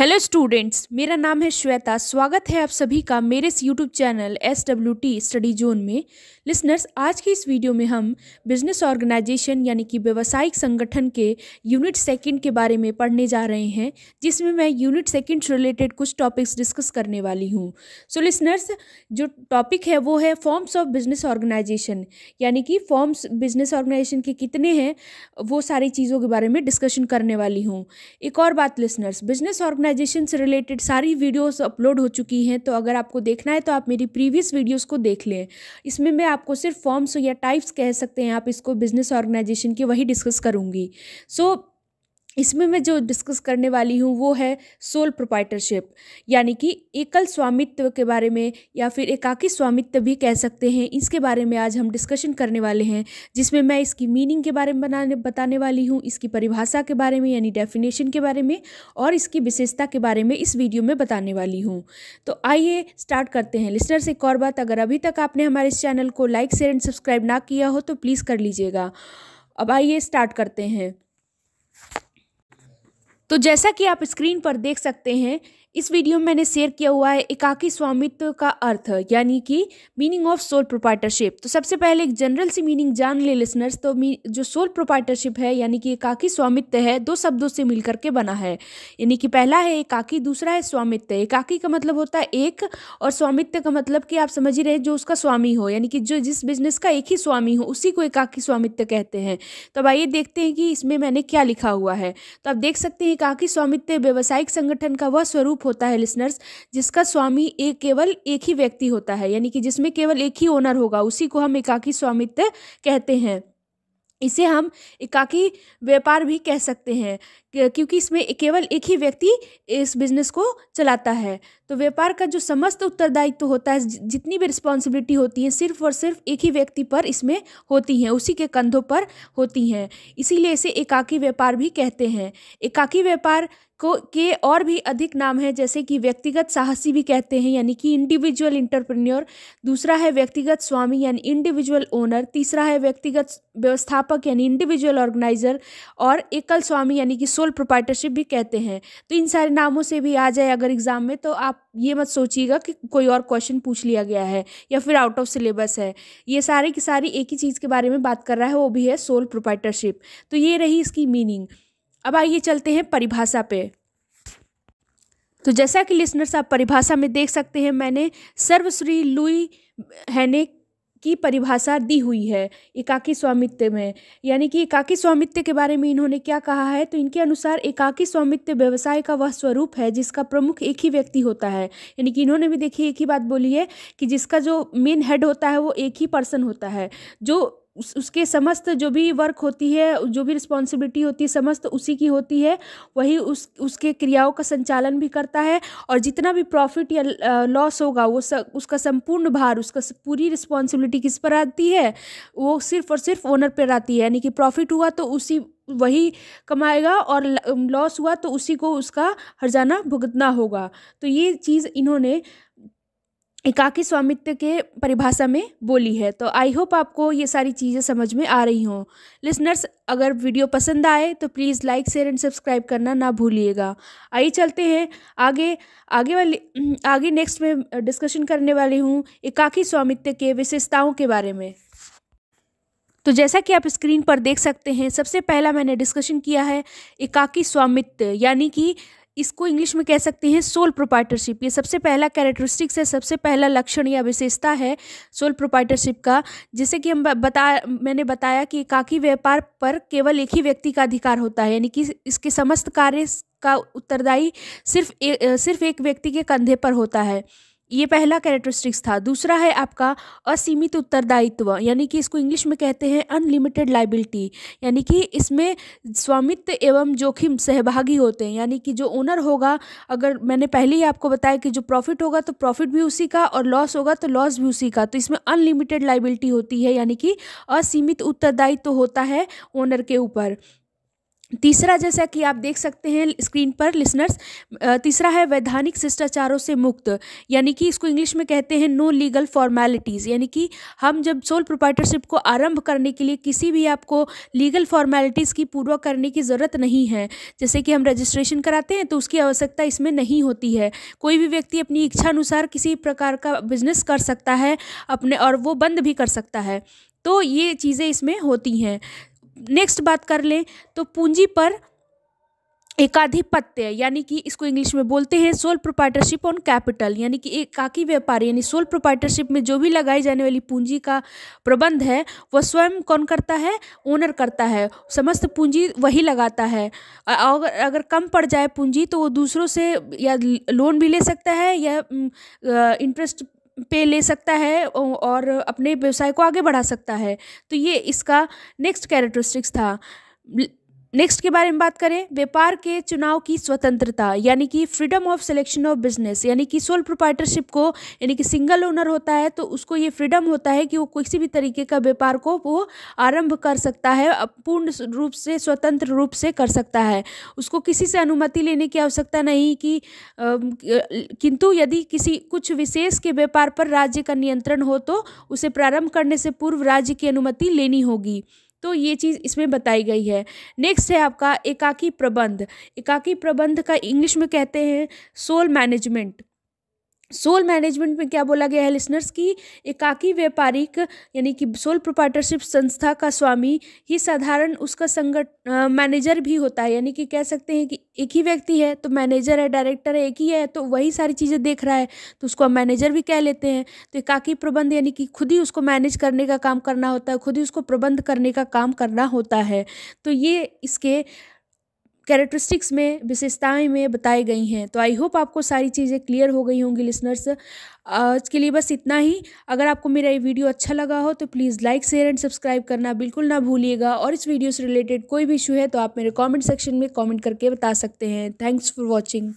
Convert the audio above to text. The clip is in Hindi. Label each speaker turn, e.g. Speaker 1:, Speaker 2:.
Speaker 1: हेलो स्टूडेंट्स मेरा नाम है श्वेता स्वागत है आप सभी का मेरे इस YouTube channel S W T study zone में लिसनर्स आज की इस वीडियो में हम बिजनेस ऑर्गेनाइजेशन यानी कि व्यवसायिक संगठन के यूनिट सेकंड के बारे में पढ़ने जा रहे हैं जिसमें मैं यूनिट सेकंड से रिलेटेड कुछ टॉपिक्स डिस्कस करने वाली हूँ सो लिसनर्स जो टॉपिक है वो है फॉर्म्स ऑफ बिजनेस ऑर्गेनाइजेशन यानी कि फॉर्म्स बिजनेस ऑर्गेनाइजेशन के कितने हैं वो सारी चीज़ों के बारे में डिस्कशन करने वाली हूँ एक और बात लिसनर्स बिजनेस ऑर्गेनाइज ऑर्गेनाइजेशन से रिलेटेड सारी वीडियोस अपलोड हो चुकी हैं तो अगर आपको देखना है तो आप मेरी प्रीवियस वीडियोस को देख लें इसमें मैं आपको सिर्फ फॉर्म्स या टाइप्स कह सकते हैं आप इसको बिजनेस ऑर्गेनाइजेशन की वही डिस्कस करूँगी सो so, इसमें मैं जो डिस्कस करने वाली हूँ वो है सोल प्रोपाइटरशिप यानी कि एकल स्वामित्व के बारे में या फिर एकाकी स्वामित्व भी कह सकते हैं इसके बारे में आज हम डिस्कशन करने वाले हैं जिसमें मैं इसकी मीनिंग के बारे में बनाने बताने वाली हूँ इसकी परिभाषा के बारे में यानी डेफिनेशन के बारे में और इसकी विशेषता के बारे में इस वीडियो में बताने वाली हूँ तो आइए स्टार्ट करते हैं से एक और बात अगर अभी तक आपने हमारे इस चैनल को लाइक शेयर एंड सब्सक्राइब ना किया हो तो प्लीज़ कर लीजिएगा अब आइए स्टार्ट करते हैं तो जैसा कि आप स्क्रीन पर देख सकते हैं इस वीडियो में मैंने शेयर किया हुआ है एकाकी स्वामित्व का अर्थ यानी कि मीनिंग ऑफ सोल प्रोपार्टरशिप तो सबसे पहले एक जनरल सी मीनिंग जान ले लिसनर्स तो जो सोल प्रोपार्टरशिप है यानी कि एकाकी स्वामित्व है दो शब्दों से मिलकर के बना है यानी कि पहला है एकाकी दूसरा है स्वामित्व एकाकी का मतलब होता है एक और स्वामित्व का मतलब कि आप समझ ही रहे जो उसका स्वामी हो यानी कि जो जिस बिजनेस का एक ही स्वामी हो उसी को एकाकी स्वामित्व कहते हैं तो अब आइए देखते हैं कि इसमें मैंने क्या लिखा हुआ है तो आप देख सकते हैं एकाकी स्वामित्व व्यावसायिक संगठन का वह स्वरूप ग्रुप होता है लिसनर्स जिसका स्वामी एक केवल एक ही व्यक्ति होता है यानी कि जिसमें केवल एक ही ओनर होगा उसी को हम एकाकी स्वामित्व कहते हैं इसे हम एकाकी व्यापार भी कह सकते हैं क्योंकि इसमें केवल एक ही व्यक्ति इस बिजनेस को चलाता है तो व्यापार का जो समस्त उत्तरदायित्व होता है जितनी भी रिस्पॉन्सिबिलिटी होती है सिर्फ और सिर्फ एक ही व्यक्ति पर इसमें होती हैं उसी के कंधों पर होती हैं इसीलिए इसे एकाकी व्यापार भी कहते हैं एकाकी व्यापार को के और भी अधिक नाम है जैसे कि व्यक्तिगत साहसी भी कहते हैं यानी कि इंडिविजुअल इंटरप्रन्योर दूसरा है व्यक्तिगत स्वामी यानी इंडिविजुअल ओनर तीसरा है व्यक्तिगत व्यवस्थापक यानी इंडिविजुअल ऑर्गेनाइजर और एकल स्वामी यानी कि सोल प्रोपाइटरशिप भी कहते हैं तो इन सारे नामों से भी आ जाए अगर एग्ज़ाम में तो आप ये मत सोचिएगा कि कोई और क्वेश्चन पूछ लिया गया है या फिर आउट ऑफ सिलेबस है ये सारे की सारी एक ही चीज़ के बारे में बात कर रहा है वो भी है सोल प्रोपाइटरशिप तो ये रही इसकी मीनिंग अब आइए चलते हैं परिभाषा पे तो जैसा कि लिसनर्स आप परिभाषा में देख सकते हैं मैंने सर्वश्री लुई हैने की परिभाषा दी हुई है एकाकी स्वामित्व में यानी कि एकाकी स्वामित्व के बारे में इन्होंने क्या कहा है तो इनके अनुसार एकाकी स्वामित्व व्यवसाय का वह स्वरूप है जिसका प्रमुख एक ही व्यक्ति होता है यानी कि इन्होंने भी देखिए एक ही बात बोली है कि जिसका जो मेन हेड होता है वो एक ही पर्सन होता है जो उस उसके समस्त जो भी वर्क होती है जो भी रिस्पॉन्सिबिलिटी होती है समस्त उसी की होती है वही उस उसके क्रियाओं का संचालन भी करता है और जितना भी प्रॉफिट या लॉस होगा वो स, उसका संपूर्ण भार उसका पूरी रिस्पॉन्सिबिलिटी किस पर आती है वो सिर्फ और सिर्फ ओनर पर आती है यानी कि प्रॉफिट हुआ तो उसी वही कमाएगा और लॉस हुआ तो उसी को उसका हर्जाना भुगतना होगा तो ये चीज़ इन्होंने एकाकी स्वामित्व के परिभाषा में बोली है तो आई होप आपको ये सारी चीज़ें समझ में आ रही हों लिसनर्स अगर वीडियो पसंद आए तो please like share and subscribe करना ना भूलिएगा आइए चलते हैं आगे आगे वाले आगे नेक्स्ट में डिस्कशन करने वाली हूँ एकाकी स्वामित्व के विशेषताओं के बारे में तो जैसा कि आप स्क्रीन पर देख सकते हैं सबसे पहला मैंने डिस्कशन किया है एकाकी स्वामित्व यानी कि इसको इंग्लिश में कह सकते हैं सोल प्रोपाइटरशिप ये सबसे पहला कैरेक्टरिस्टिक्स है सबसे पहला लक्षण या विशेषता है सोल प्रोपाइटरशिप का जैसे कि हम बता मैंने बताया कि एकाकी व्यापार पर केवल एक ही व्यक्ति का अधिकार होता है यानी कि इसके समस्त कार्य का उत्तरदायी सिर्फ ए, सिर्फ एक व्यक्ति के कंधे पर होता है ये पहला कैरेक्टरिस्टिक्स था दूसरा है आपका असीमित उत्तरदायित्व यानी कि इसको इंग्लिश में कहते हैं अनलिमिटेड लाइबिलिटी यानी कि इसमें स्वामित्व एवं जोखिम सहभागी होते हैं यानी कि जो ओनर होगा अगर मैंने पहले ही आपको बताया कि जो प्रॉफिट होगा तो प्रॉफिट भी उसी का और लॉस होगा तो लॉस भी उसी का तो इसमें अनलिमिटेड लाइबिलिटी होती है यानी कि असीमित उत्तरदायित्व होता है ओनर के ऊपर तीसरा जैसा कि आप देख सकते हैं स्क्रीन पर लिसनर्स तीसरा है वैधानिक शिष्टाचारों से मुक्त यानी कि इसको इंग्लिश में कहते हैं नो लीगल फॉर्मेलिटीज़ यानी कि हम जब सोल प्रोपाइटरशिप को आरंभ करने के लिए किसी भी आपको लीगल फॉर्मेलिटीज़ की पूर्व करने की ज़रूरत नहीं है जैसे कि हम रजिस्ट्रेशन कराते हैं तो उसकी आवश्यकता इसमें नहीं होती है कोई भी व्यक्ति अपनी इच्छानुसार किसी प्रकार का बिजनेस कर सकता है अपने और वो बंद भी कर सकता है तो ये चीज़ें इसमें होती हैं नेक्स्ट बात कर लें तो पूंजी पर एकाधिपत्य यानी कि इसको इंग्लिश में बोलते हैं सोल प्रोपाइटरशिप ऑन कैपिटल यानी कि एकाकी व्यापार यानी सोल प्रोपाइटरशिप में जो भी लगाई जाने वाली पूंजी का प्रबंध है वह स्वयं कौन करता है ओनर करता है समस्त पूंजी वही लगाता है और अगर कम पड़ जाए पूंजी तो वो दूसरों से या लोन भी ले सकता है या इंटरेस्ट पे ले सकता है और अपने व्यवसाय को आगे बढ़ा सकता है तो ये इसका नेक्स्ट कैरेक्टरिस्टिक्स था नेक्स्ट के बारे में बात करें व्यापार के चुनाव की स्वतंत्रता यानी कि freedom of selection of business यानी कि सोल प्रोपाइटरशिप को यानी कि सिंगल ओनर होता है तो उसको ये फ्रीडम होता है कि वो किसी भी तरीके का व्यापार को वो आरंभ कर सकता है पूर्ण रूप से स्वतंत्र रूप से कर सकता है उसको किसी से अनुमति लेने की आवश्यकता नहीं कि किंतु यदि किसी कुछ विशेष के व्यापार पर राज्य का नियंत्रण हो तो उसे प्रारंभ करने से पूर्व राज्य की अनुमति लेनी होगी तो ये चीज़ इसमें बताई गई है नेक्स्ट है आपका एकाकी प्रबंध एकाकी प्रबंध का इंग्लिश में कहते हैं सोल मैनेजमेंट सोल मैनेजमेंट में क्या बोला गया है लिसनर्स की एकाकी व्यापारिक यानी कि सोल प्रोपार्टरशिप संस्था का स्वामी ही साधारण उसका संगठ मैनेजर भी होता है यानी कि कह सकते हैं कि एक ही व्यक्ति है तो मैनेजर है डायरेक्टर है एक ही है तो वही सारी चीज़ें देख रहा है तो उसको हम मैनेजर भी कह लेते हैं तो एकाकी प्रबंध यानी कि खुद ही उसको मैनेज करने का काम करना होता है खुद ही उसको प्रबंध करने का काम करना होता है तो ये इसके कैरेक्टरिस्टिक्स में विशेषताएं में बताई गई हैं तो आई होप आपको सारी चीज़ें क्लियर हो गई होंगी लिसनर्स आज के लिए बस इतना ही अगर आपको मेरा ये वीडियो अच्छा लगा हो तो please like share and subscribe करना बिल्कुल ना भूलिएगा और इस वीडियो से रिलेटेड कोई भी इशू है तो आप मेरे कमेंट सेक्शन में कमेंट करके बता सकते हैं थैंक्स फॉर वॉचिंग